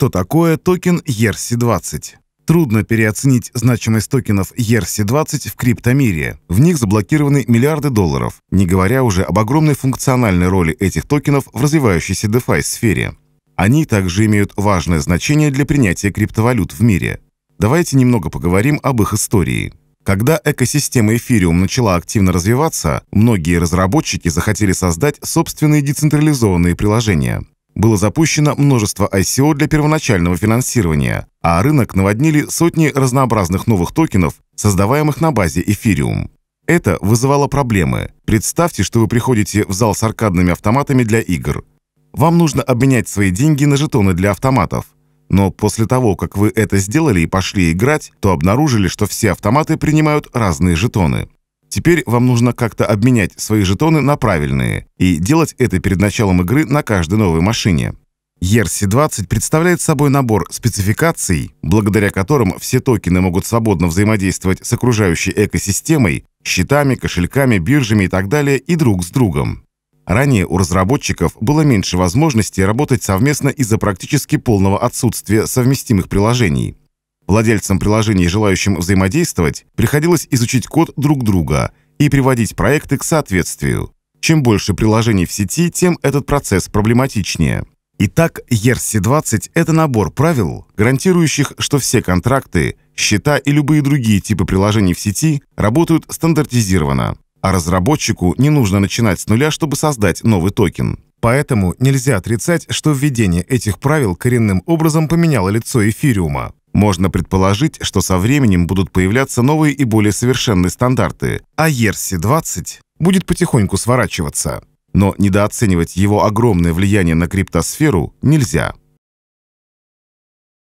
что такое токен ERC-20. Трудно переоценить значимость токенов ERC-20 в криптомире. В них заблокированы миллиарды долларов, не говоря уже об огромной функциональной роли этих токенов в развивающейся DeFi-сфере. Они также имеют важное значение для принятия криптовалют в мире. Давайте немного поговорим об их истории. Когда экосистема Ethereum начала активно развиваться, многие разработчики захотели создать собственные децентрализованные приложения. Было запущено множество ICO для первоначального финансирования, а рынок наводнили сотни разнообразных новых токенов, создаваемых на базе Ethereum. Это вызывало проблемы. Представьте, что вы приходите в зал с аркадными автоматами для игр. Вам нужно обменять свои деньги на жетоны для автоматов. Но после того, как вы это сделали и пошли играть, то обнаружили, что все автоматы принимают разные жетоны. Теперь вам нужно как-то обменять свои жетоны на правильные и делать это перед началом игры на каждой новой машине. ERC-20 представляет собой набор спецификаций, благодаря которым все токены могут свободно взаимодействовать с окружающей экосистемой, счетами, кошельками, биржами и так далее и друг с другом. Ранее у разработчиков было меньше возможностей работать совместно из-за практически полного отсутствия совместимых приложений. Владельцам приложений, желающим взаимодействовать, приходилось изучить код друг друга и приводить проекты к соответствию. Чем больше приложений в сети, тем этот процесс проблематичнее. Итак, ERC-20 – это набор правил, гарантирующих, что все контракты, счета и любые другие типы приложений в сети работают стандартизированно, а разработчику не нужно начинать с нуля, чтобы создать новый токен. Поэтому нельзя отрицать, что введение этих правил коренным образом поменяло лицо эфириума. Можно предположить, что со временем будут появляться новые и более совершенные стандарты, а ERC-20 будет потихоньку сворачиваться. Но недооценивать его огромное влияние на криптосферу нельзя.